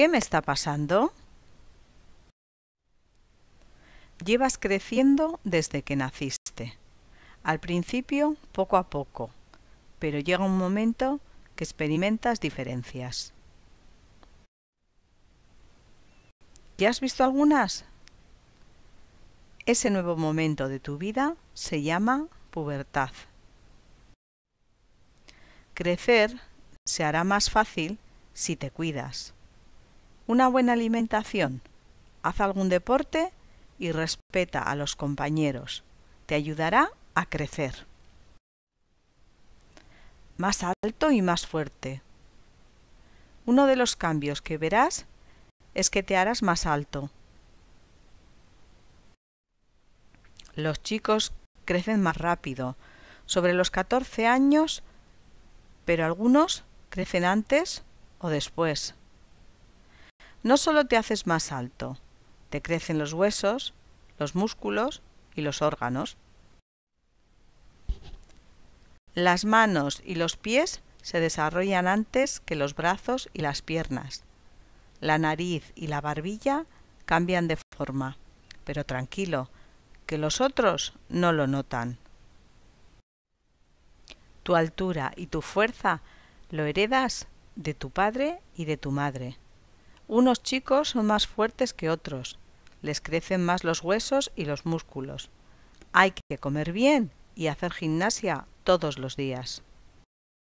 ¿Qué me está pasando? Llevas creciendo desde que naciste. Al principio, poco a poco, pero llega un momento que experimentas diferencias. ¿Ya has visto algunas? Ese nuevo momento de tu vida se llama pubertad. Crecer se hará más fácil si te cuidas una buena alimentación, haz algún deporte y respeta a los compañeros. Te ayudará a crecer. Más alto y más fuerte. Uno de los cambios que verás es que te harás más alto. Los chicos crecen más rápido, sobre los 14 años, pero algunos crecen antes o después no solo te haces más alto, te crecen los huesos, los músculos y los órganos. Las manos y los pies se desarrollan antes que los brazos y las piernas. La nariz y la barbilla cambian de forma, pero tranquilo, que los otros no lo notan. Tu altura y tu fuerza lo heredas de tu padre y de tu madre. Unos chicos son más fuertes que otros, les crecen más los huesos y los músculos. Hay que comer bien y hacer gimnasia todos los días.